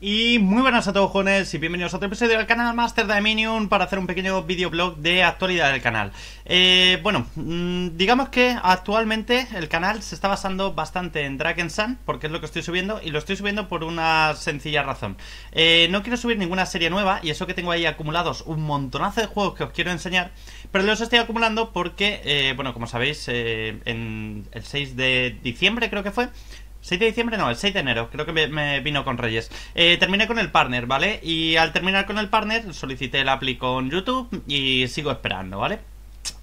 Y muy buenas a todos jóvenes y bienvenidos a otro episodio del canal Master Dominion para hacer un pequeño videoblog de actualidad del canal. Eh, bueno, mm, digamos que actualmente el canal se está basando bastante en Dragon Sun porque es lo que estoy subiendo y lo estoy subiendo por una sencilla razón. Eh, no quiero subir ninguna serie nueva y eso que tengo ahí acumulados un montonazo de juegos que os quiero enseñar, pero los estoy acumulando porque, eh, bueno, como sabéis, en el 6 de diciembre creo que fue, 6 de diciembre no, el 6 de enero, creo que me, vino con Reyes. Eh, terminé con el partner, ¿vale? Y al terminar con el partner solicité el aplico con YouTube y sigo esperando, ¿vale?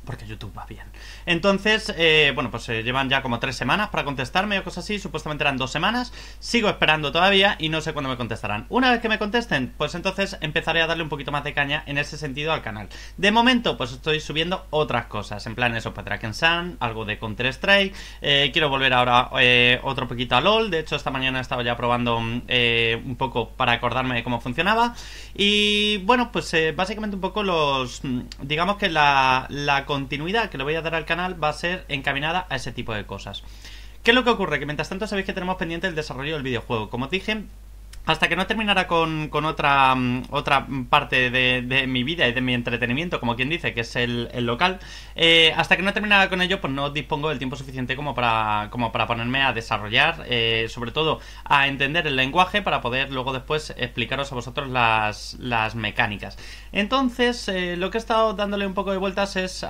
porque YouTube va bien. Entonces, eh, bueno, pues se eh, llevan ya como tres semanas para contestarme o cosas así, supuestamente eran dos semanas, sigo esperando todavía y no sé cuándo me contestarán. Una vez que me contesten, pues entonces empezaré a darle un poquito más de caña en ese sentido al canal. De momento, pues estoy subiendo otras cosas, en plan eso, Draken Sun, algo de Counter-Strike, eh, quiero volver ahora otro poquito a LOL, de hecho esta mañana estaba ya probando un poco para acordarme de cómo funcionaba y bueno, pues básicamente un poco los, mm, digamos que la, la continuidad que le voy a dar al canal va a ser encaminada a ese tipo de cosas. ¿Qué es lo que ocurre? Que mientras tanto sabéis que tenemos pendiente el desarrollo del videojuego. Como os dije, hasta que no terminara con, otra, mm, otra parte de, mi vida y de mi entretenimiento, como quien dice, que es el, local, eh, hasta que no terminara con ello, pues no dispongo del tiempo suficiente como para, como para ponerme a desarrollar, eh, sobre todo a entender el lenguaje para poder luego después explicaros a vosotros las, mecánicas. Entonces, eh, lo que he estado dándole un poco de vueltas es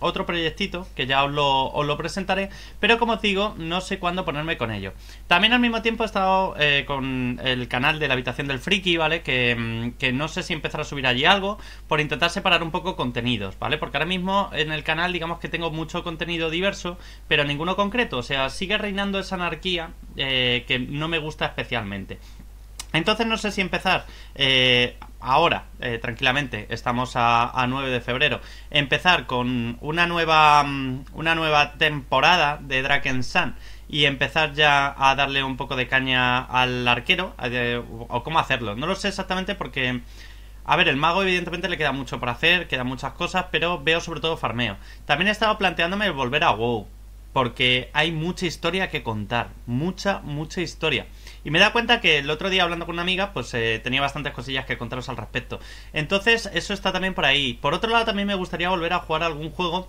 otro proyectito, que ya os lo, os lo presentaré, pero como os digo, no sé cuándo ponerme con ello. También al mismo tiempo he estado con el canal canal de la habitación del friki, ¿vale? Mm, que, no sé si empezar a subir allí algo por intentar separar un poco contenidos, ¿vale? Porque ahora mismo en el canal digamos que tengo mucho contenido diverso, pero ninguno concreto, o sea, sigue reinando esa anarquía eh, que no me gusta especialmente. Entonces no sé si empezar eh, ahora, eh, tranquilamente, estamos a, 9 de febrero, empezar con una nueva, mm, una nueva temporada de Draken Sun y empezar ya a darle un poco de caña al arquero o cómo hacerlo. No lo sé exactamente porque... A ver, el mago evidentemente le queda mucho por hacer, quedan muchas cosas, pero veo sobre todo farmeo. También he estado planteándome volver a WoW, porque hay mucha historia que contar, mucha, mucha historia. Y me da cuenta que el otro día hablando con una amiga, pues eh, tenía bastantes cosillas que contaros al respecto. Entonces, eso está también por ahí. Por otro lado, también me gustaría volver a jugar algún juego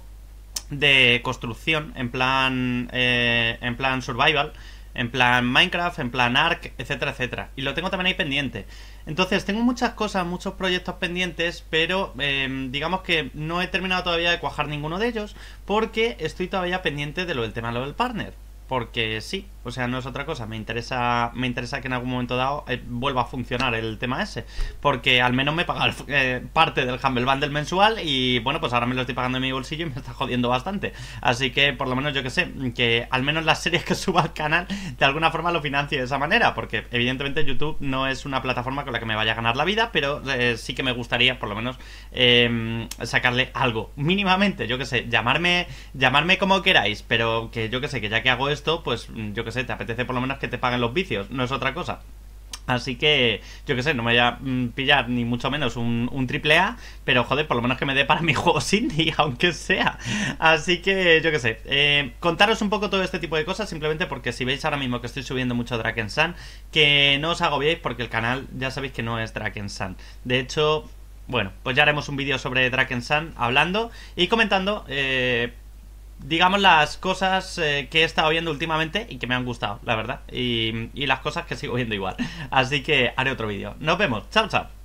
de construcción, en plan, eh, en plan survival en plan Minecraft, en plan Ark, etcétera, etcétera. Y lo tengo también ahí pendiente. Entonces, tengo muchas cosas, muchos proyectos pendientes, pero em, digamos que no he terminado todavía de cuajar ninguno de ellos porque estoy todavía pendiente de lo del tema lo del partner. Porque sí, o sea, no es otra cosa. Me interesa, me interesa que en algún momento dado eh, vuelva a funcionar el tema ese. Porque al menos me paga eh, parte del Humble Bundle mensual y bueno, pues ahora me lo estoy pagando en mi bolsillo y me está jodiendo bastante. Así que por lo menos yo que sé, que al menos las series que suba al canal de alguna forma lo financie de esa manera. Porque evidentemente YouTube no es una plataforma con la que me vaya a ganar la vida, pero eh, sí que me gustaría por lo menos em, sacarle algo. Mínimamente, yo que sé, llamarme, llamarme como queráis, pero que yo que sé, que ya que hago esto, pues yo que sé te apetece por lo menos que te paguen los vicios, no es otra cosa. Así que, yo que sé, no me voy a mm, pillar ni mucho menos un, triple A, pero joder, por lo menos que me dé para mi juego indie, aunque sea. Así que, yo que sé, eh, contaros un poco todo este tipo de cosas, simplemente porque si veis ahora mismo que estoy subiendo mucho Draken Sun, que no os agobiéis porque el canal ya sabéis que no es Draken Sun. De hecho, bueno, pues ya haremos un vídeo sobre Draken Sun hablando y comentando. Eh, digamos, las cosas eh, que he estado viendo últimamente y que me han gustado, la verdad. Y, y las cosas que sigo viendo igual. Así que haré otro vídeo. Nos vemos. Chao, chao.